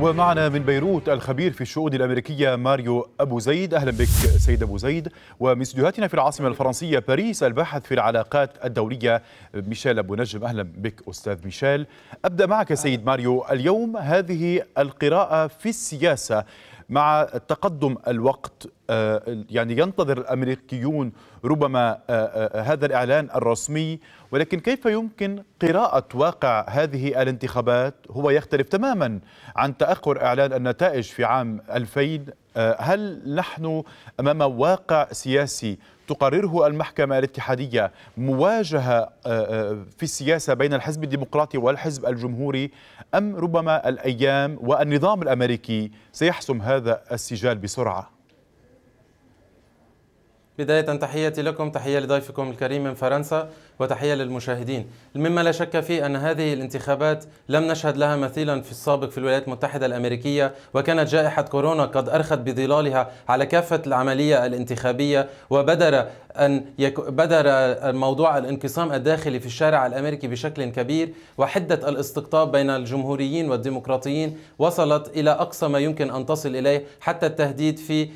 ومعنا من بيروت الخبير في الشؤون الأمريكية ماريو أبو زيد أهلا بك سيد أبو زيد ومن استديوهاتنا في العاصمة الفرنسية باريس الباحث في العلاقات الدولية ميشيل أبو نجم أهلا بك أستاذ ميشيل أبدأ معك سيد ماريو اليوم هذه القراءة في السياسة مع تقدم الوقت آه، يعني ينتظر الامريكيون ربما آه، آه، هذا الاعلان الرسمي ولكن كيف يمكن قراءه واقع هذه الانتخابات هو يختلف تماما عن تاخر اعلان النتائج في عام 2000 هل نحن امام واقع سياسي تقرره المحكمة الاتحادية مواجهة آه، آه، في السياسة بين الحزب الديمقراطي والحزب الجمهوري أم ربما الأيام والنظام الأمريكي سيحسم هذا السجال بسرعة؟ بداية تحية لكم تحية لضيفكم الكريم من فرنسا وتحية للمشاهدين مما لا شك فيه أن هذه الانتخابات لم نشهد لها مثيلا في السابق في الولايات المتحدة الأمريكية وكانت جائحة كورونا قد أرخت بظلالها على كافة العملية الانتخابية وبدر أن يك... بدر موضوع الانقسام الداخلي في الشارع الأمريكي بشكل كبير وحدة الاستقطاب بين الجمهوريين والديمقراطيين وصلت إلى أقصى ما يمكن أن تصل إليه حتى التهديد في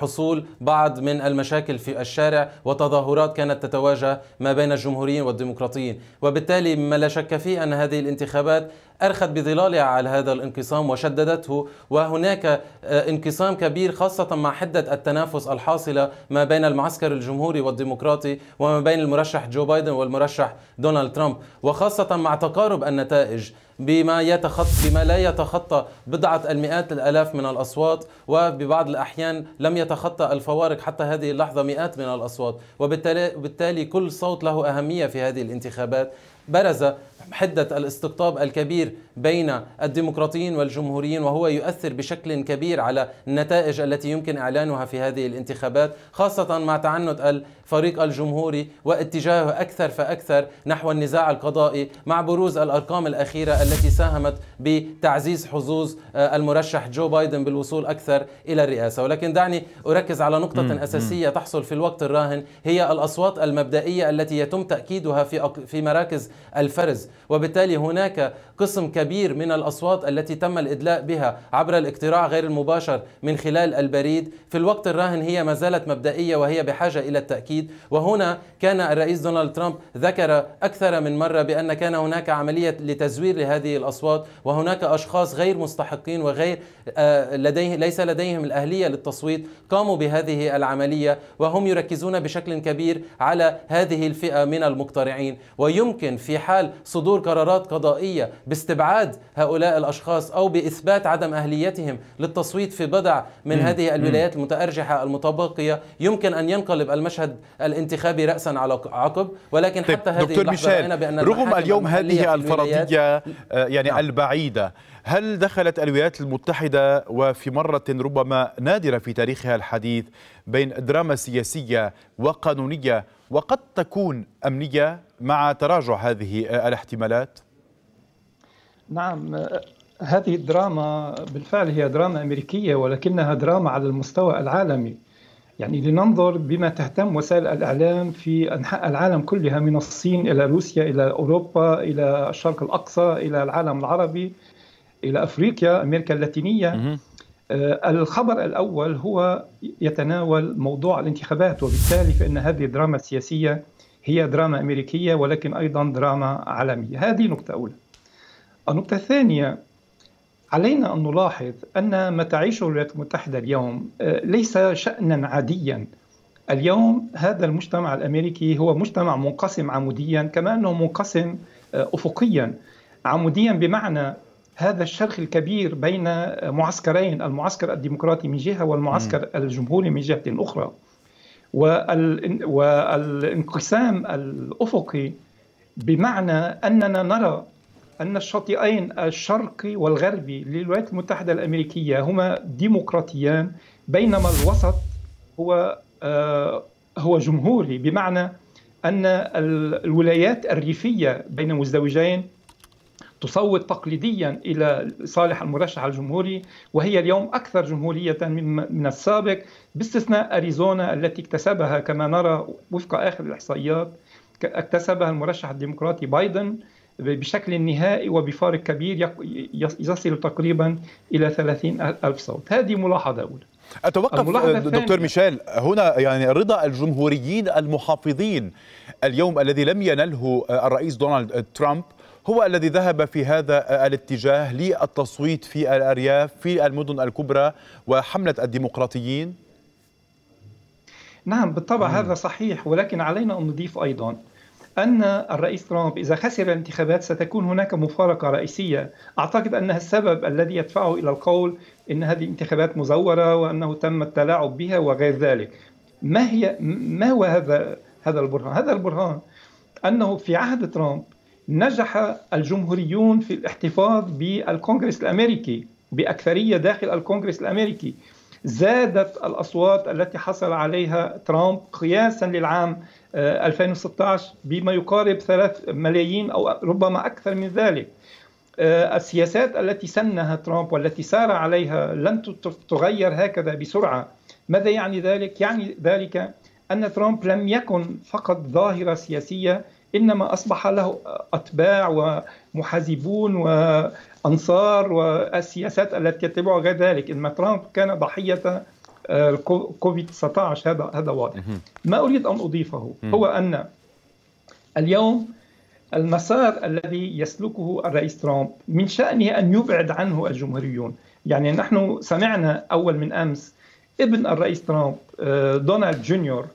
حصول بعض من المشاكل في الشارع وتظاهرات كانت تتواجه ما بين الجمهوريين والديمقراطيين وبالتالي ما لا شك فيه أن هذه الانتخابات أرخت بظلالها على هذا الانقسام وشددته وهناك آه، انقسام كبير خاصة مع حدة التنافس الحاصلة ما بين المعسكر الجمهوري والديمقراطي وما بين المرشح جو بايدن والمرشح دونالد ترامب وخاصة مع تقارب النتائج بما يتخطى بما لا يتخطى بضعة المئات الآلاف من الأصوات وببعض الأحيان لم يتخطى الفوارق حتى هذه اللحظة مئات من الأصوات وبالتالي كل صوت له أهمية في هذه الانتخابات برز حدة الاستقطاب الكبير بين الديمقراطيين والجمهوريين وهو يؤثر بشكل كبير على النتائج التي يمكن إعلانها في هذه الانتخابات خاصة مع تعنت الفريق الجمهوري واتجاهه أكثر فأكثر نحو النزاع القضائي مع بروز الأرقام الأخيرة التي ساهمت بتعزيز حظوظ آه، المرشح جو بايدن بالوصول أكثر إلى الرئاسة ولكن دعني أركز على نقطة أساسية تحصل في الوقت الراهن هي الأصوات المبدئية التي يتم تأكيدها في مراكز الفرز وبالتالي هناك قسم كبير من الأصوات التي تم الإدلاء بها عبر الاقتراع غير المباشر من خلال البريد في الوقت الراهن هي ما زالت مبدئية وهي بحاجة إلى التأكيد وهنا كان الرئيس دونالد ترامب ذكر أكثر من مرة بأن كان هناك عملية لتزوير لهذه الأصوات وهناك أشخاص غير مستحقين وغير آه، لديه ليس لديهم الأهلية للتصويت قاموا بهذه العملية وهم يركزون بشكل كبير على هذه الفئة من المقترعين ويمكن في حال صدور صدور قرارات قضائيه باستبعاد هؤلاء الاشخاص او باثبات عدم اهليتهم للتصويت في بضع من هذه الولايات المتارجحه المتبقيه يمكن ان ينقلب المشهد الانتخابي راسا على عقب ولكن طيب، حتى هذه دكتور ميشيل بان رغم اليوم هذه الفرضيه آه، يعني نعم. البعيده هل دخلت الولايات المتحدة وفي مرة ربما نادرة في تاريخها الحديث بين دراما سياسية وقانونية وقد تكون أمنية مع تراجع هذه الاحتمالات؟ نعم هذه الدراما بالفعل هي دراما أمريكية ولكنها دراما على المستوى العالمي يعني لننظر بما تهتم وسائل الإعلام في أنحاء العالم كلها من الصين إلى روسيا إلى أوروبا إلى الشرق الأقصى إلى العالم العربي إلى أفريقيا أمريكا اللاتينية آه، الخبر الأول هو يتناول موضوع الانتخابات وبالتالي فإن هذه الدراما السياسية هي دراما أمريكية ولكن أيضا دراما عالمية هذه نقطة أولى النقطة الثانية علينا أن نلاحظ أن ما تعيشه الولايات المتحدة اليوم آه، ليس شأنا عاديا اليوم هذا المجتمع الأمريكي هو مجتمع منقسم عموديا كما أنه منقسم آه، أفقيا عموديا بمعنى هذا الشرخ الكبير بين معسكرين المعسكر الديمقراطي من جهه والمعسكر الجمهوري من جهه اخرى والانقسام الافقي بمعنى اننا نرى ان الشاطئين الشرقي والغربي للولايات المتحده الامريكيه هما ديمقراطيان بينما الوسط هو آه، هو جمهوري بمعنى ان الولايات الريفيه بين مزدوجين تصوت تقليديا الى صالح المرشح الجمهوري وهي اليوم اكثر جمهوريه من السابق باستثناء اريزونا التي اكتسبها كما نرى وفق اخر الاحصائيات اكتسبها المرشح الديمقراطي بايدن بشكل نهائي وبفارق كبير يصل تقريبا الى 30 ألف صوت هذه ملاحظه اولى أتوقف آه، دكتور ميشيل هنا يعني رضا الجمهوريين المحافظين اليوم الذي لم ينله آه، الرئيس دونالد ترامب هو الذي ذهب في هذا الاتجاه للتصويت في الأرياف في المدن الكبرى وحملة الديمقراطيين نعم بالطبع هذا صحيح ولكن علينا أن نضيف أيضا أن الرئيس ترامب إذا خسر الانتخابات ستكون هناك مفارقة رئيسية أعتقد أنها السبب الذي يدفعه إلى القول أن هذه الانتخابات مزورة وأنه تم التلاعب بها وغير ذلك ما هي ما هو هذا هذا البرهان؟ هذا البرهان أنه في عهد ترامب نجح الجمهوريون في الاحتفاظ بالكونغرس الامريكي باكثريه داخل الكونغرس الامريكي زادت الاصوات التي حصل عليها ترامب قياسا للعام 2016 آه، بما يقارب 3 ملايين او ربما اكثر من ذلك آه، السياسات التي سنها ترامب والتي سار عليها لم تغير هكذا بسرعه ماذا يعني ذلك يعني ذلك ان ترامب لم يكن فقط ظاهره سياسيه انما اصبح له اتباع ومحازبون وانصار والسياسات التي يتبعها غير ذلك انما ترامب كان ضحيه آه، كوفيد 19 هذا هذا واضح ما اريد ان اضيفه هو ان اليوم المسار الذي يسلكه الرئيس ترامب من شأنه أن يبعد عنه الجمهوريون يعني نحن سمعنا أول من أمس ابن الرئيس ترامب آه، دونالد جونيور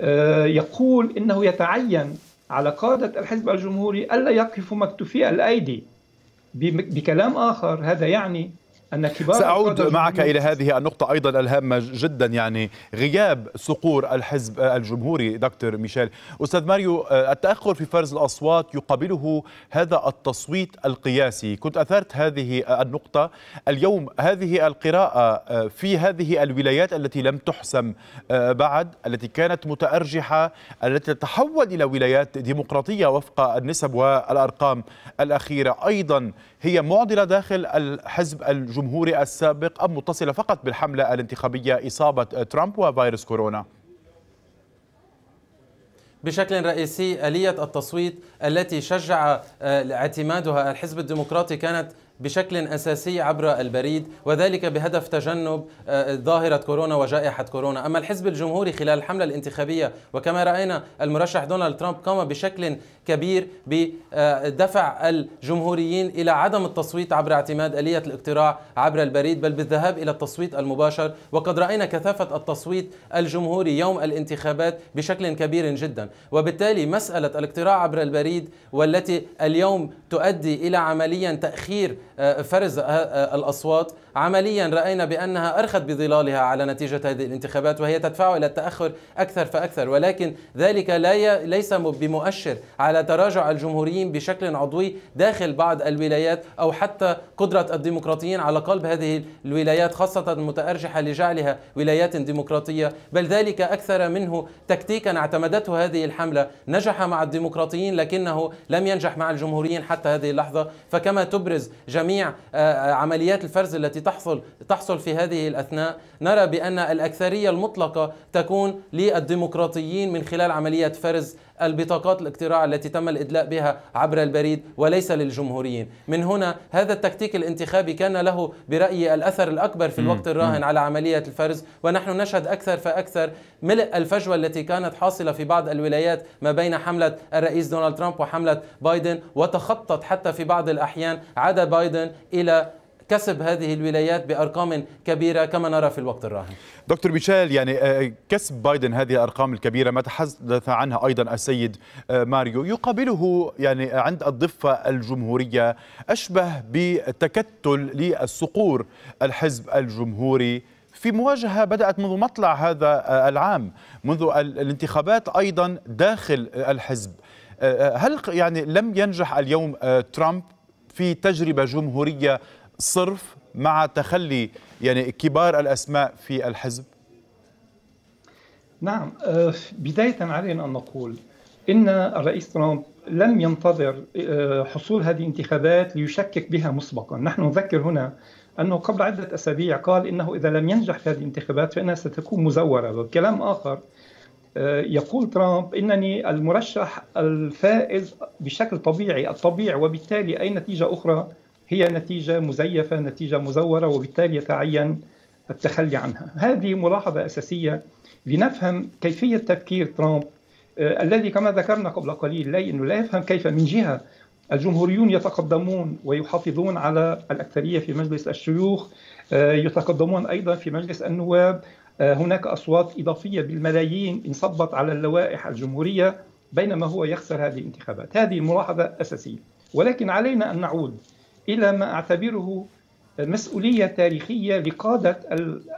آه، يقول إنه يتعين على قادة الحزب الجمهوري ألا يقفوا مكتوفي الأيدي بكلام آخر هذا يعني أن كبار سأعود معك إلى هذه النقطة أيضا الهامة جدا يعني غياب صقور الحزب الجمهوري دكتور ميشيل أستاذ ماريو التأخر في فرز الأصوات يقابله هذا التصويت القياسي كنت أثرت هذه النقطة اليوم هذه القراءة في هذه الولايات التي لم تحسم آه، بعد التي كانت متأرجحة التي تتحول إلى ولايات ديمقراطية وفق النسب والأرقام الأخيرة أيضا هي معضلة داخل الحزب الجمهوري السابق أم متصلة فقط بالحملة الانتخابية إصابة ترامب وفيروس كورونا؟ بشكل رئيسي آلية التصويت التي شجع آه، اعتمادها الحزب الديمقراطي كانت بشكل اساسي عبر البريد وذلك بهدف تجنب آه، ظاهره كورونا وجائحه كورونا، اما الحزب الجمهوري خلال الحمله الانتخابيه وكما راينا المرشح دونالد ترامب قام بشكل كبير بدفع الجمهوريين الى عدم التصويت عبر اعتماد اليه الاقتراع عبر البريد بل بالذهاب الى التصويت المباشر وقد راينا كثافه التصويت الجمهوري يوم الانتخابات بشكل كبير جدا، وبالتالي مساله الاقتراع عبر البريد والتي اليوم تؤدي الى عمليا تاخير آه، فرز آه، آه، الاصوات عمليا رأينا بأنها أرخت بظلالها على نتيجة هذه الانتخابات وهي تدفع إلى التأخر أكثر فأكثر ولكن ذلك لا ي... ليس بمؤشر على تراجع الجمهوريين بشكل عضوي داخل بعض الولايات أو حتى قدرة الديمقراطيين على قلب هذه الولايات خاصة المتأرجحة لجعلها ولايات ديمقراطية بل ذلك أكثر منه تكتيكا اعتمدته هذه الحملة نجح مع الديمقراطيين لكنه لم ينجح مع الجمهوريين حتى هذه اللحظة فكما تبرز جميع عمليات الفرز التي تحصل تحصل في هذه الاثناء نرى بان الاكثريه المطلقه تكون للديمقراطيين من خلال عمليه فرز البطاقات الاقتراع التي تم الادلاء بها عبر البريد وليس للجمهوريين، من هنا هذا التكتيك الانتخابي كان له برايي الاثر الاكبر في الوقت الراهن على عمليه الفرز ونحن نشهد اكثر فاكثر ملء الفجوه التي كانت حاصله في بعض الولايات ما بين حمله الرئيس دونالد ترامب وحمله بايدن وتخطت حتى في بعض الاحيان عاد بايدن الى كسب هذه الولايات بأرقام كبيرة كما نرى في الوقت الراهن دكتور بيشال يعني آه، كسب بايدن هذه الأرقام الكبيرة ما تحدث عنها أيضا السيد آه، ماريو يقابله يعني عند الضفة الجمهورية أشبه بتكتل للصقور الحزب الجمهوري في مواجهة بدأت منذ مطلع هذا آه، العام منذ الانتخابات أيضا داخل الحزب هل يعني لم ينجح اليوم ترامب في تجربة جمهورية صرف مع تخلي يعني كبار الأسماء في الحزب؟ نعم آه، بداية علينا أن نقول إن الرئيس ترامب لم ينتظر آه، حصول هذه الانتخابات ليشكك بها مسبقا نحن نذكر هنا أنه قبل عدة أسابيع قال إنه إذا لم ينجح في هذه الانتخابات فإنها ستكون مزورة وكلام آخر آه، يقول ترامب انني المرشح الفائز بشكل طبيعي الطبيعي وبالتالي اي نتيجه اخرى هي نتيجة مزيفة نتيجة مزورة وبالتالي يتعين التخلي عنها هذه ملاحظة أساسية لنفهم كيفية تفكير ترامب آه، الذي كما ذكرنا قبل قليل لا انه لا يفهم كيف من جهه الجمهوريون يتقدمون ويحافظون على الاكثريه في مجلس الشيوخ آه، يتقدمون ايضا في مجلس النواب آه، هناك اصوات اضافيه بالملايين انصبت على اللوائح الجمهوريه بينما هو يخسر هذه الانتخابات هذه الملاحظه اساسيه ولكن علينا ان نعود إلى ما أعتبره مسؤولية تاريخية لقادة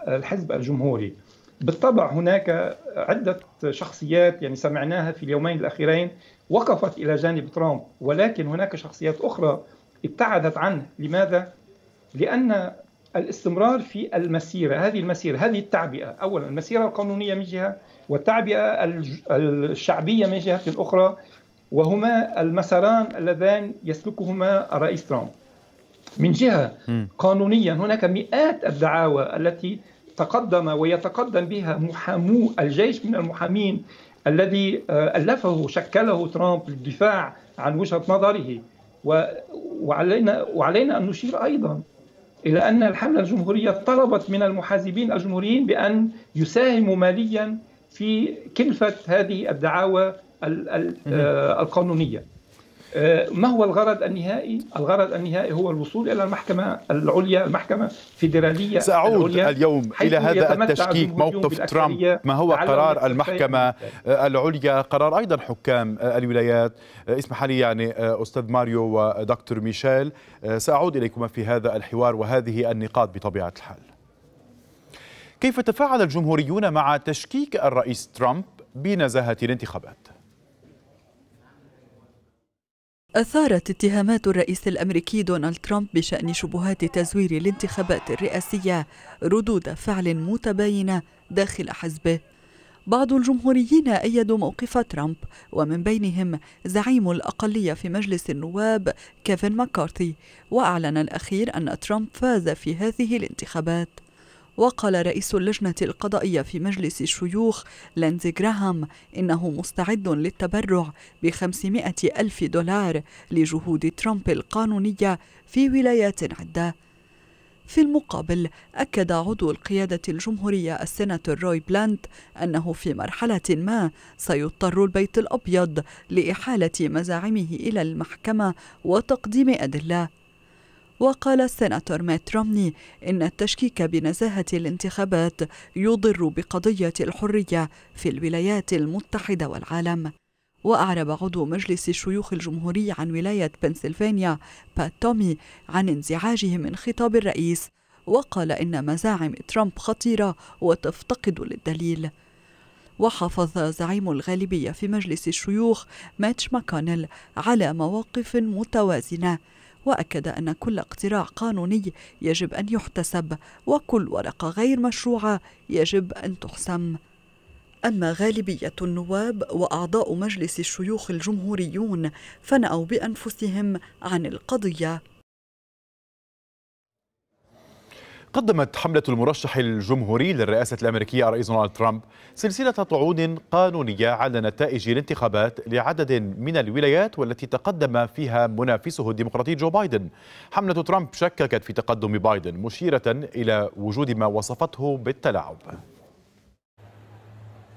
الحزب الجمهوري بالطبع هناك عدة شخصيات يعني سمعناها في اليومين الأخيرين وقفت إلى جانب ترامب ولكن هناك شخصيات أخرى ابتعدت عنه لماذا؟ لأن الاستمرار في المسيرة هذه المسيرة هذه التعبئة أولا المسيرة القانونية من جهة والتعبئة الشعبية من جهة أخرى وهما المساران اللذان يسلكهما الرئيس ترامب من جهة قانونيا هناك مئات الدعاوى التي تقدم ويتقدم بها محامو الجيش من المحامين الذي آه، ألفه شكله ترامب للدفاع عن وجهة نظره وعلينا, وعلينا أن نشير أيضا إلى أن الحملة الجمهورية طلبت من المحاسبين الجمهوريين بأن يساهموا ماليا في كلفة هذه الدعاوى آه، القانونية آه، ما هو الغرض النهائي؟ الغرض النهائي هو الوصول الى المحكمه العليا، المحكمه الفيدراليه ساعود العليا اليوم الى هذا التشكيك موقف ترامب، ما هو قرار المحكمه العليا؟ قرار ايضا حكام الولايات، آه، اسمح لي يعني آه، استاذ ماريو ودكتور ميشيل، ساعود اليكما في هذا الحوار وهذه النقاط بطبيعه الحال. كيف تفاعل الجمهوريون مع تشكيك الرئيس ترامب بنزاهه الانتخابات؟ أثارت اتهامات الرئيس الأمريكي دونالد ترامب بشأن شبهات تزوير الانتخابات الرئاسية ردود فعل متباينة داخل حزبه بعض الجمهوريين أيدوا موقف ترامب ومن بينهم زعيم الأقلية في مجلس النواب كيفن ماكارثي وأعلن الأخير أن ترامب فاز في هذه الانتخابات وقال رئيس اللجنة القضائية في مجلس الشيوخ لينزي جراهام إنه مستعد للتبرع ب 500 ألف دولار لجهود ترامب القانونية في ولايات عدة في المقابل أكد عضو القيادة الجمهورية السناتور روي بلانت أنه في مرحلة ما سيضطر البيت الأبيض لإحالة مزاعمه إلى المحكمة وتقديم أدلة وقال السناتور مات رومني إن التشكيك بنزاهة الانتخابات يضر بقضية الحرية في الولايات المتحدة والعالم وأعرب عضو مجلس الشيوخ الجمهوري عن ولاية بنسلفانيا بات تومي عن انزعاجه من خطاب الرئيس وقال إن مزاعم ترامب خطيرة وتفتقد للدليل وحافظ زعيم الغالبية في مجلس الشيوخ ماتش ماكونيل على مواقف متوازنة وأكد أن كل اقتراع قانوني يجب أن يحتسب وكل ورقة غير مشروعة يجب أن تحسم أما غالبية النواب وأعضاء مجلس الشيوخ الجمهوريون فنأوا بأنفسهم عن القضية قدمت حملة المرشح الجمهوري للرئاسة الأمريكية الرئيس دونالد ترامب سلسلة طعون قانونية على نتائج الانتخابات لعدد من الولايات والتي تقدم فيها منافسه الديمقراطي جو بايدن حملة ترامب شككت في تقدم بايدن مشيرة إلى وجود ما وصفته بالتلاعب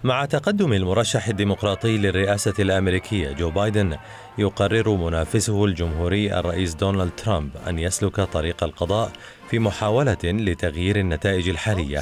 مع تقدم المرشح الديمقراطي للرئاسة الأمريكية جو بايدن يقرر منافسه الجمهوري الرئيس دونالد ترامب أن يسلك طريق القضاء في محاولة لتغيير النتائج الحالية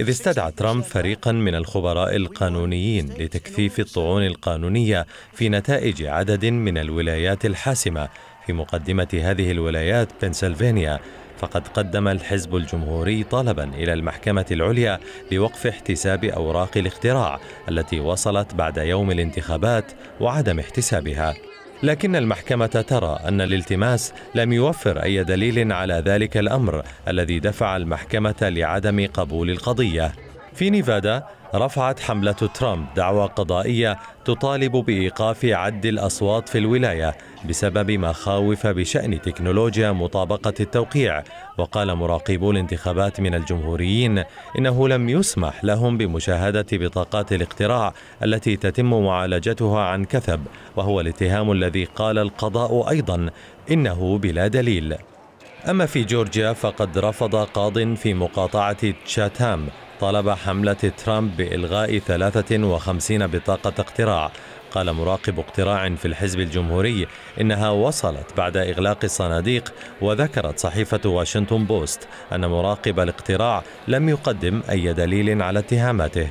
إذ استدعى ترامب فريقا من الخبراء القانونيين لتكثيف الطعون القانونية في نتائج عدد من الولايات الحاسمة في مقدمة هذه الولايات بنسلفانيا فقد قدم الحزب الجمهوري طلبا الى المحكمه العليا لوقف احتساب اوراق الاختراع التي وصلت بعد يوم الانتخابات وعدم احتسابها لكن المحكمة ترى أن الالتماس لم يوفر أي دليل على ذلك الأمر الذي دفع المحكمة لعدم قبول القضية في نيفادا رفعت حملة ترامب دعوى قضائية تطالب بإيقاف عد الأصوات في الولاية بسبب مخاوف بشأن تكنولوجيا مطابقة التوقيع وقال مراقبو الانتخابات من الجمهوريين إنه لم يسمح لهم بمشاهدة بطاقات الاقتراع التي تتم معالجتها عن كثب وهو الاتهام الذي قال القضاء أيضا إنه بلا دليل أما في جورجيا فقد رفض قاض في مقاطعة تشاتام طالب حملة ترامب بإلغاء 53 بطاقة اقتراع قال مراقب اقتراع في الحزب الجمهوري إنها وصلت بعد إغلاق الصناديق وذكرت صحيفة واشنطن بوست أن مراقب الاقتراع لم يقدم أي دليل على اتهاماته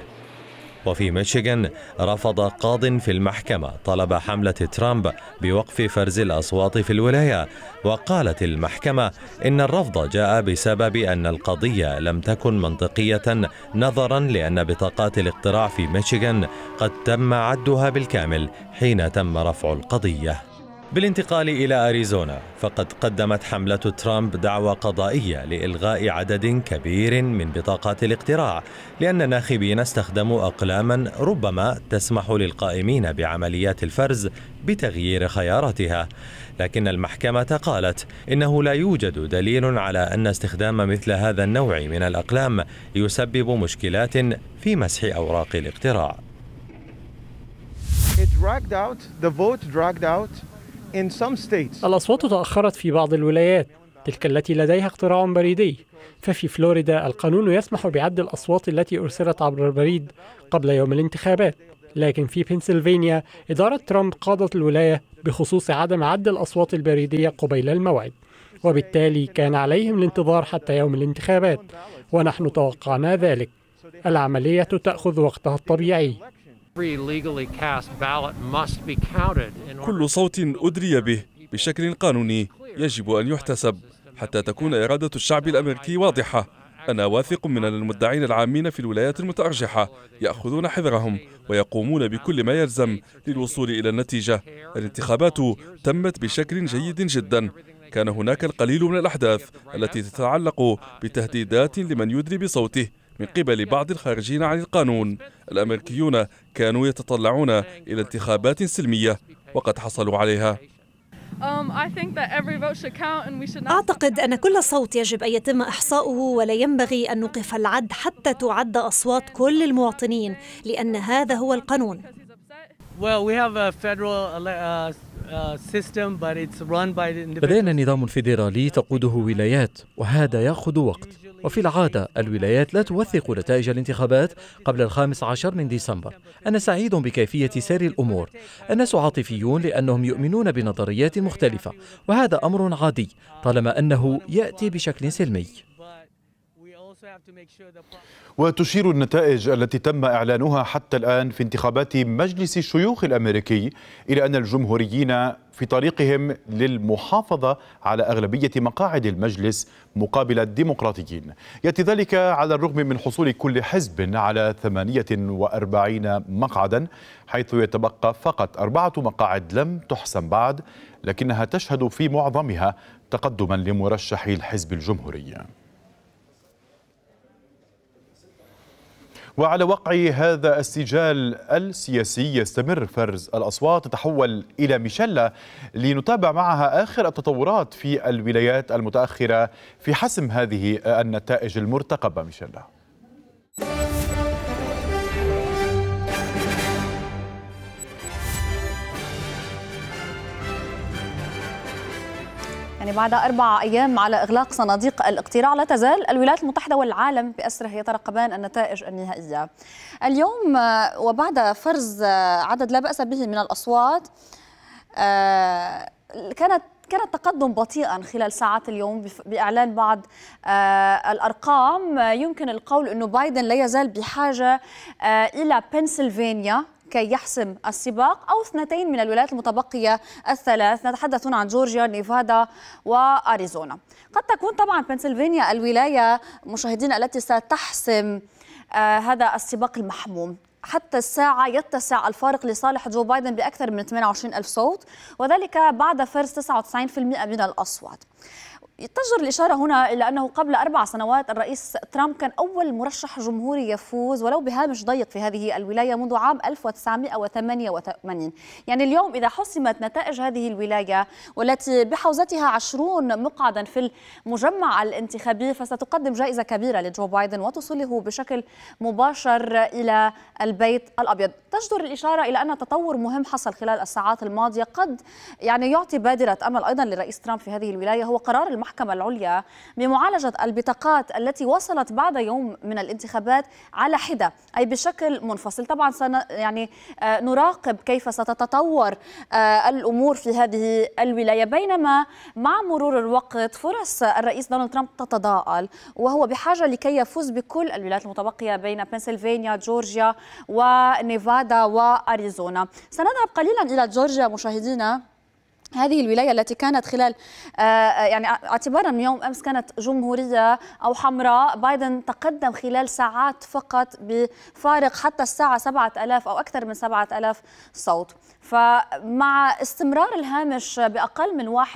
وفي ميشيغان رفض قاض في المحكمة طلب حملة ترامب بوقف فرز الأصوات في الولاية وقالت المحكمة إن الرفض جاء بسبب أن القضية لم تكن منطقية نظرا لأن بطاقات الاقتراع في ميشيغان قد تم عدها بالكامل حين تم رفع القضية بالانتقال إلى أريزونا فقد قدمت حملة ترامب دعوى قضائية لإلغاء عدد كبير من بطاقات الاقتراع لأن الناخبين استخدموا أقلاما ربما تسمح للقائمين بعمليات الفرز بتغيير خياراتها لكن المحكمة قالت إنه لا يوجد دليل على أن استخدام مثل هذا النوع من الأقلام يسبب مشكلات في مسح أوراق الاقتراع It dragged out, the vote dragged out الأصوات تأخرت في بعض الولايات تلك التي لديها اختراع بريدي ففي فلوريدا القانون يسمح بعد الأصوات التي أرسلت عبر البريد قبل يوم الانتخابات لكن في بنسلفانيا إدارة ترامب قادت الولاية بخصوص عدم عد الأصوات البريدية قبيل الموعد وبالتالي كان عليهم الانتظار حتى يوم الانتخابات ونحن توقعنا ذلك العملية تأخذ وقتها الطبيعي كل صوت أدري به بشكل قانوني يجب أن يحتسب حتى تكون إرادة الشعب الأمريكي واضحة أنا واثق من أن المدعين العامين في الولايات المتأرجحة يأخذون حذرهم ويقومون بكل ما يلزم للوصول إلى النتيجة الانتخابات تمت بشكل جيد جدا كان هناك القليل من الأحداث التي تتعلق بتهديدات لمن يدري بصوته من قبل بعض الخارجين عن القانون الأمريكيون كانوا يتطلعون إلى انتخابات سلمية وقد حصلوا عليها um, أعتقد أن كل صوت يجب أن يتم إحصاؤه ولا ينبغي أن نوقف العد حتى تعد أصوات كل المواطنين لأن هذا هو القانون uh, uh, لدينا نظام فيدرالي تقوده ولايات وهذا يأخذ وقت وفي العادة الولايات لا توثق نتائج الانتخابات قبل الخامس عشر من ديسمبر أنا سعيد بكيفية سير الأمور الناس عاطفيون لأنهم يؤمنون بنظريات مختلفة وهذا أمر عادي طالما أنه يأتي بشكل سلمي وتشير النتائج التي تم إعلانها حتى الآن في انتخابات مجلس الشيوخ الأمريكي إلى أن الجمهوريين في طريقهم للمحافظة على أغلبية مقاعد المجلس مقابل الديمقراطيين يأتي ذلك على الرغم من حصول كل حزب على 48 مقعدا حيث يتبقى فقط أربعة مقاعد لم تحسم بعد لكنها تشهد في معظمها تقدما لمرشح الحزب الجمهوري وعلى وقع هذا السجال السياسي يستمر فرز الأصوات تتحول إلى مشلة لنتابع معها آخر التطورات في الولايات المتأخرة في حسم هذه النتائج المرتقبة مشلة يعني بعد أربع أيام على إغلاق صناديق الاقتراع لا تزال الولايات المتحدة والعالم بأسره يترقبان النتائج النهائية اليوم آه، وبعد فرز آه، عدد لا بأس به من الأصوات آه، كانت كان التقدم بطيئا خلال ساعات اليوم باعلان بعض الارقام يمكن القول انه بايدن لا يزال بحاجه الى بنسلفانيا كي يحسم السباق أو اثنتين من الولايات المتبقية الثلاث نتحدث هنا عن جورجيا نيفادا وأريزونا قد تكون طبعا بنسلفانيا الولاية مشاهدين التي ستحسم آه هذا السباق المحموم حتى الساعة يتسع الفارق لصالح جو بايدن بأكثر من 28 ألف صوت وذلك بعد فرز 99% من الأصوات تجدر الإشارة هنا إلى أنه قبل أربع سنوات الرئيس ترامب كان أول مرشح جمهوري يفوز ولو بهامش ضيق في هذه الولاية منذ عام 1988 يعني اليوم إذا حسمت نتائج هذه الولاية والتي بحوزتها عشرون مقعدا في المجمع الانتخابي فستقدم جائزة كبيرة لجو بايدن وتصله بشكل مباشر إلى البيت الأبيض تجدر الإشارة إلى أن تطور مهم حصل خلال الساعات الماضية قد يعني يعطي بادرة أمل أيضا للرئيس ترامب في هذه الولاية هو قرار المحكمة المحكمة العليا بمعالجة البطاقات التي وصلت بعد يوم من الانتخابات على حدة أي بشكل منفصل طبعا سن يعني آه، نراقب كيف ستتطور آه، الأمور في هذه الولاية بينما مع مرور الوقت فرص الرئيس دونالد ترامب تتضاءل وهو بحاجة لكي يفوز بكل الولايات المتبقية بين بنسلفانيا جورجيا ونيفادا وأريزونا سنذهب قليلا إلى جورجيا مشاهدينا هذه الولاية التي كانت خلال آه، آه، يعني اعتبارا من يوم أمس كانت جمهورية أو حمراء بايدن تقدم خلال ساعات فقط بفارق حتى الساعة سبعة ألاف أو أكثر من سبعة ألاف صوت فمع استمرار الهامش بأقل من 1%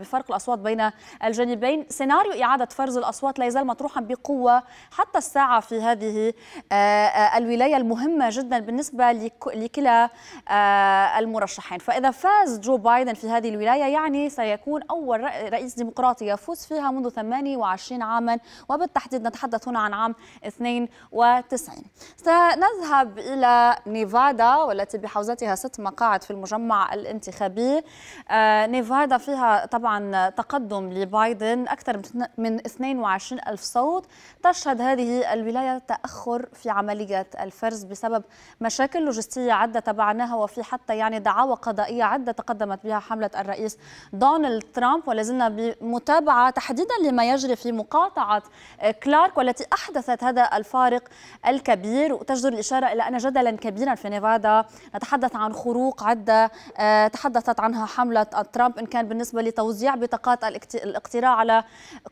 بفرق الأصوات بين الجانبين سيناريو إعادة فرز الأصوات لا يزال مطروحا بقوة حتى الساعة في هذه آه، آه، الولاية المهمة جدا بالنسبة لكلا آه، المرشحين فإذا فاز جو بايدن في هذه الولاية يعني سيكون أول رئيس ديمقراطي يفوز فيها منذ 28 عاما وبالتحديد نتحدث هنا عن عام 92 سنذهب إلى نيفادا والتي بحوزتها ست مقاعد في المجمع الانتخابي آه، نيفادا فيها طبعا تقدم لبايدن أكثر من 22 ألف صوت تشهد هذه الولاية تأخر في عملية الفرز بسبب مشاكل لوجستية عدة تبعناها وفي حتى يعني دعاوى قضائية عدة تقدمت بها حملة الرئيس دونالد ترامب ولا زلنا بمتابعة تحديدا لما يجري في مقاطعة كلارك والتي أحدثت هذا الفارق الكبير وتجدر الإشارة إلى أن جدلا كبيرا في نيفادا نتحدث عن خروق عدة آه، تحدثت عنها حملة ترامب إن كان بالنسبة لتوزيع بطاقات الاقتراع على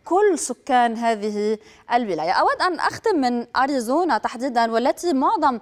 كل سكان هذه الولاية أود أن أختم من أريزونا تحديدا والتي معظم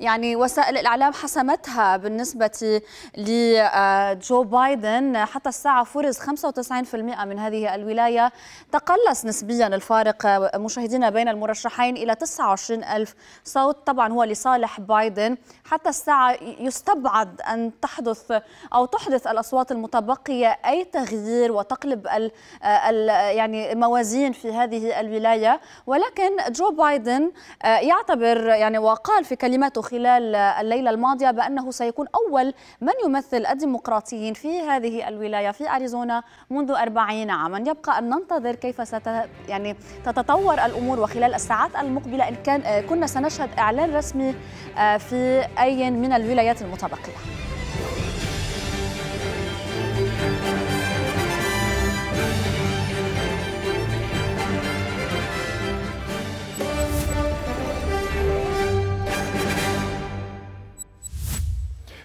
يعني وسائل الإعلام حسمتها بالنسبة لجو آه، بايدن حتى الساعة فرز 95% من هذه الولاية تقلص نسبيا الفارق مشاهدينا بين المرشحين إلى 29 ألف صوت طبعا هو لصالح بايدن حتى الساعة يستبعد أن تحدث أو تحدث الأصوات المتبقية أي تغيير وتقلب الـ آه، الـ يعني موازين في هذه الولاية ولكن جو بايدن آه، يعتبر يعني وقال في كلماته خلال الليلة الماضية بأنه سيكون أول من يمثل الديمقراطيين في هذه الولاية في أريزونا منذ 40 عاما يبقى أن ننتظر كيف ست يعني تتطور الأمور وخلال الساعات المقبلة إن كان كنا سنشهد إعلان رسمي آه، في أي من الولايات المتبقية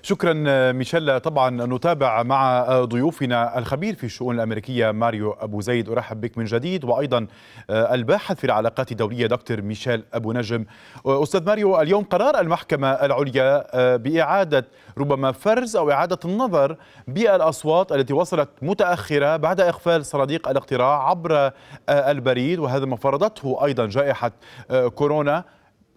شكرا آه، ميشيل طبعا نتابع مع آه، ضيوفنا الخبير في الشؤون الأمريكية ماريو أبو زيد أرحب بك من جديد وأيضا آه، الباحث في العلاقات الدولية دكتور ميشيل أبو نجم أستاذ ماريو اليوم قرار المحكمة العليا بإعادة ربما فرز أو إعادة النظر بالأصوات التي وصلت متأخرة بعد إقفال صناديق الاقتراع عبر البريد وهذا ما فرضته أيضا جائحة كورونا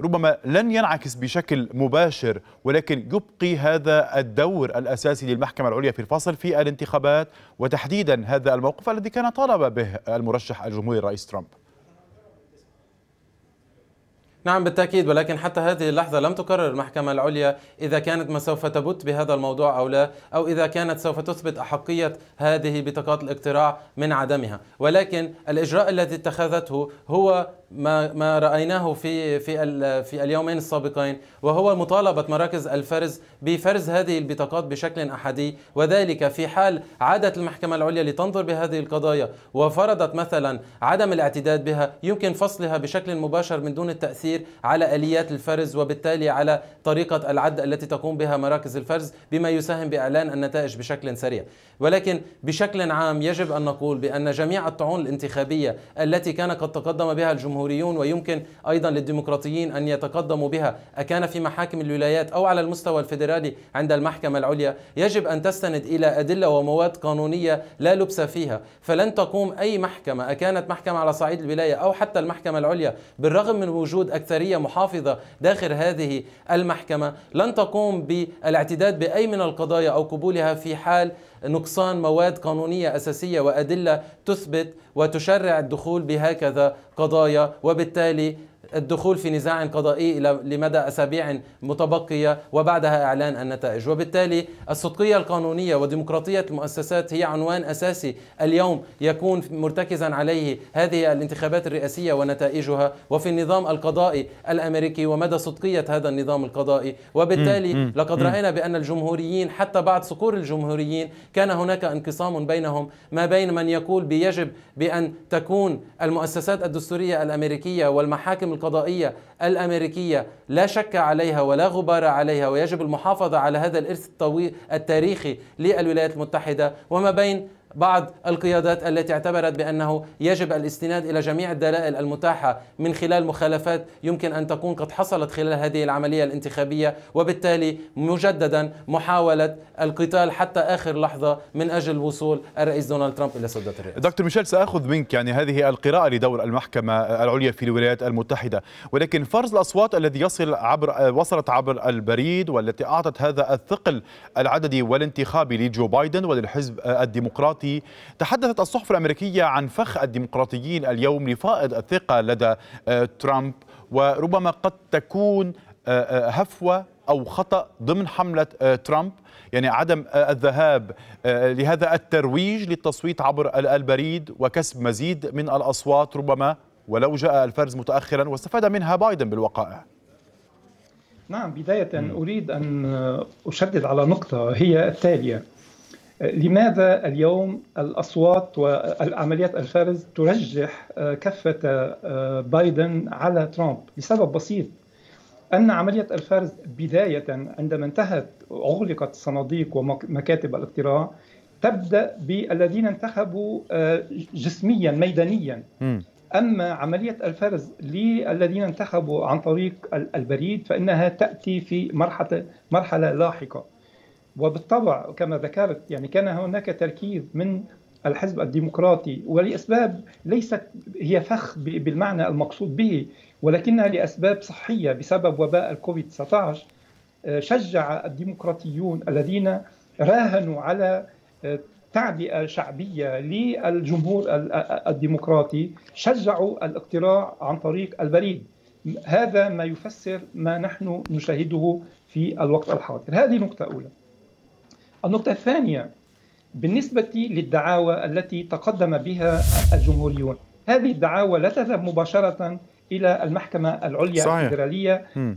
ربما لن ينعكس بشكل مباشر ولكن يبقي هذا الدور الاساسي للمحكمه العليا في الفصل في الانتخابات وتحديدا هذا الموقف الذي كان طالب به المرشح الجمهوري الرئيس ترامب. نعم بالتأكيد ولكن حتى هذه اللحظة لم تقرر المحكمة العليا إذا كانت ما سوف تبت بهذا الموضوع أو لا أو إذا كانت سوف تثبت أحقية هذه بطاقات الاقتراع من عدمها ولكن الإجراء الذي اتخذته هو ما ما رايناه في في في اليومين السابقين وهو مطالبه مراكز الفرز بفرز هذه البطاقات بشكل احادي وذلك في حال عادت المحكمه العليا لتنظر بهذه القضايا وفرضت مثلا عدم الاعتداد بها يمكن فصلها بشكل مباشر من دون التاثير على اليات الفرز وبالتالي على طريقه العد التي تقوم بها مراكز الفرز بما يساهم باعلان النتائج بشكل سريع ولكن بشكل عام يجب ان نقول بان جميع الطعون الانتخابيه التي كان قد تقدم بها الجمهور الجمهوريون ويمكن أيضا للديمقراطيين أن يتقدموا بها أكان في محاكم الولايات أو على المستوى الفيدرالي عند المحكمة العليا يجب أن تستند إلى أدلة ومواد قانونية لا لبس فيها فلن تقوم أي محكمة أكانت محكمة على صعيد الولاية أو حتى المحكمة العليا بالرغم من وجود أكثرية محافظة داخل هذه المحكمة لن تقوم بالاعتداد بأي من القضايا أو قبولها في حال نقصان مواد قانونية أساسية وأدلة تثبت وتشرع الدخول بهكذا قضايا وبالتالي الدخول في نزاع قضائي لمدى أسابيع متبقية وبعدها إعلان النتائج وبالتالي الصدقية القانونية وديمقراطية المؤسسات هي عنوان أساسي اليوم يكون مرتكزا عليه هذه الانتخابات الرئاسية ونتائجها وفي النظام القضائي الأمريكي ومدى صدقية هذا النظام القضائي وبالتالي لقد رأينا بأن الجمهوريين حتى بعد صقور الجمهوريين كان هناك انقسام بينهم ما بين من يقول بيجب بأن تكون المؤسسات الدستورية الأمريكية والمحاكم القضائية الأمريكية لا شك عليها ولا غبار عليها ويجب المحافظة على هذا الإرث التاريخي للولايات المتحدة وما بين بعض القيادات التي اعتبرت بانه يجب الاستناد الى جميع الدلائل المتاحه من خلال مخالفات يمكن ان تكون قد حصلت خلال هذه العمليه الانتخابيه وبالتالي مجددا محاوله القتال حتى اخر لحظه من اجل وصول الرئيس دونالد ترامب الى سده الرئاسه. دكتور ميشيل ساخذ منك يعني هذه القراءه لدور المحكمه العليا في الولايات المتحده ولكن فرز الاصوات الذي يصل عبر وصلت عبر البريد والتي اعطت هذا الثقل العددي والانتخابي لجو بايدن وللحزب الديمقراطي الديمقراطي تحدثت الصحف الأمريكية عن فخ الديمقراطيين اليوم لفائض الثقة لدى آه، ترامب وربما قد تكون آه، آه، هفوة أو خطأ ضمن حملة ترامب يعني عدم الذهاب لهذا الترويج للتصويت عبر البريد وكسب مزيد من الأصوات ربما ولو جاء الفرز متأخرا واستفاد منها بايدن بالوقائع نعم بداية أريد أن أشدد على نقطة هي التالية لماذا اليوم الأصوات والعمليات الفارز ترجح آه، كفة آه، بايدن على ترامب لسبب بسيط أن عملية الفارز بداية عندما انتهت أغلقت الصناديق ومكاتب الاقتراع تبدأ بالذين انتخبوا آه، جسميا ميدانيا أما عملية الفرز للذين انتخبوا عن طريق البريد فإنها تأتي في مرحلة, مرحلة لاحقة وبالطبع كما ذكرت يعني كان هناك تركيز من الحزب الديمقراطي ولاسباب ليست هي فخ بالمعنى المقصود به ولكنها لاسباب صحيه بسبب وباء الكوفيد 19 آه، شجع الديمقراطيون الذين راهنوا على آه، تعبئه شعبيه للجمهور آه، الديمقراطي شجعوا الاقتراع عن طريق البريد هذا ما يفسر ما نحن نشاهده في الوقت الحاضر هذه نقطه اولى النقطة الثانية بالنسبة للدعاوى التي تقدم بها الجمهوريون هذه الدعاوى لا تذهب مباشرة الى المحكمه العليا صحيح.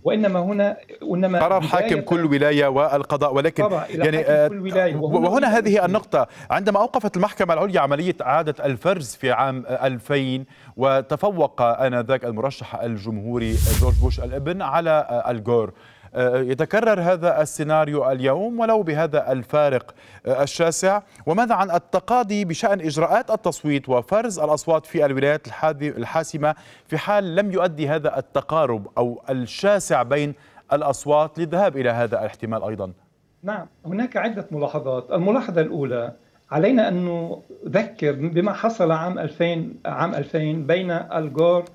وانما هنا وإنما قرار حاكم كل ولايه والقضاء ولكن يعني آه، كل ولايه وهنا, وهنا هذه النقطه عندما اوقفت المحكمه العليا عمليه اعاده الفرز في عام 2000 وتفوق انذاك المرشح الجمهوري جورج بوش الابن على آه، الجور آه، يتكرر هذا السيناريو اليوم ولو بهذا الفارق آه، الشاسع وماذا عن التقاضي بشأن إجراءات التصويت وفرز الأصوات في الولايات الحاسمة في حال لم يؤدي هذا التقارب أو الشاسع بين الأصوات للذهاب إلى هذا الاحتمال أيضا نعم هناك عدة ملاحظات الملاحظة الأولى علينا أن نذكر بما حصل عام 2000 عام 2000 بين الجور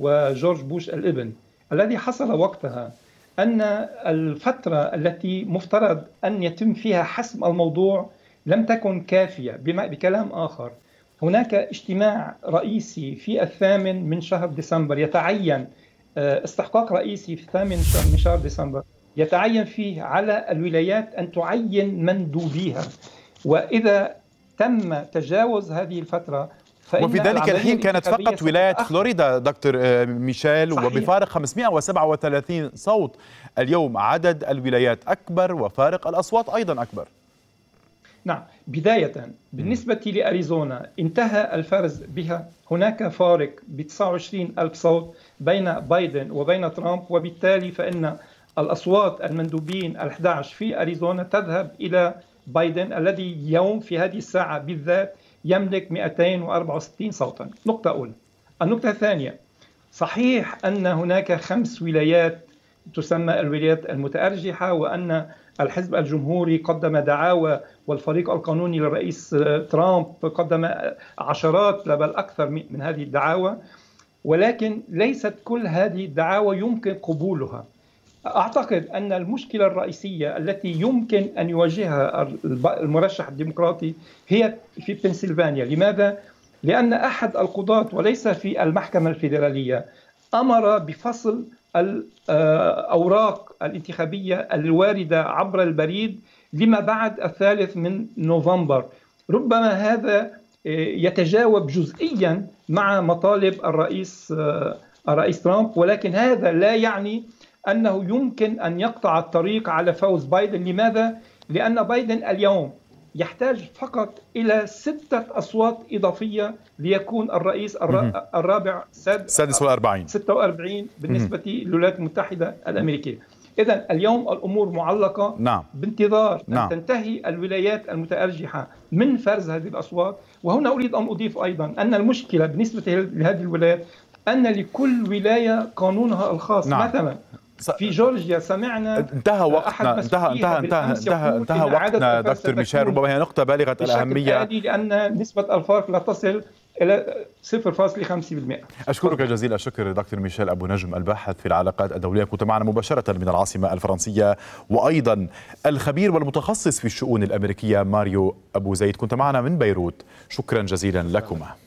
وجورج بوش الابن الذي حصل وقتها أن الفترة التي مفترض أن يتم فيها حسم الموضوع لم تكن كافية بكلام آخر هناك اجتماع رئيسي في الثامن من شهر ديسمبر يتعين آه، استحقاق رئيسي في الثامن من شهر ديسمبر يتعين فيه على الولايات أن تعين مندوبيها وإذا تم تجاوز هذه الفترة وفي ذلك الحين كانت فقط ولاية فلوريدا دكتور آه، ميشيل صحيح. وبفارق 537 صوت اليوم عدد الولايات أكبر وفارق الأصوات أيضا أكبر نعم بداية بالنسبة لأريزونا انتهى الفرز بها هناك فارق ب 29 ألف صوت بين بايدن وبين ترامب وبالتالي فإن الأصوات المندوبين ال 11 في أريزونا تذهب إلى بايدن الذي يوم في هذه الساعة بالذات يملك 264 صوتا نقطة أولى النقطة الثانية صحيح أن هناك خمس ولايات تسمى الولايات المتأرجحة وأن الحزب الجمهوري قدم دعاوى والفريق القانوني للرئيس ترامب قدم عشرات بل أكثر من هذه الدعاوى ولكن ليست كل هذه الدعاوى يمكن قبولها اعتقد ان المشكله الرئيسيه التي يمكن ان يواجهها المرشح الديمقراطي هي في بنسلفانيا، لماذا؟ لان احد القضاة وليس في المحكمه الفيدراليه امر بفصل الاوراق آه، الانتخابيه الوارده عبر البريد لما بعد الثالث من نوفمبر، ربما هذا آه، يتجاوب جزئيا مع مطالب الرئيس آه، الرئيس ترامب ولكن هذا لا يعني أنه يمكن أن يقطع الطريق على فوز بايدن لماذا؟ لأن بايدن اليوم يحتاج فقط إلى ستة أصوات إضافية ليكون الرئيس الرابع السادس والأربعين 46 بالنسبة للولايات المتحدة الأمريكية إذا اليوم الأمور معلقة نعم. بانتظار أن نعم. تنتهي الولايات المتأرجحة من فرز هذه الأصوات وهنا أريد أن أضيف أيضا أن المشكلة بالنسبة لهذه الولايات أن لكل ولاية قانونها الخاص نعم. مثلا في جورجيا سمعنا انتهى وقتنا انتهى انتهى انتهى انتهى, انتهى وقتنا دكتور ميشيل ربما هي نقطه بالغه الاهميه لان نسبه الفرق لا تصل الى 0.5% اشكرك جزيل الشكر دكتور ميشيل ابو نجم الباحث في العلاقات الدوليه كنت معنا مباشره من العاصمه الفرنسيه وايضا الخبير والمتخصص في الشؤون الامريكيه ماريو ابو زيد كنت معنا من بيروت شكرا جزيلا لكما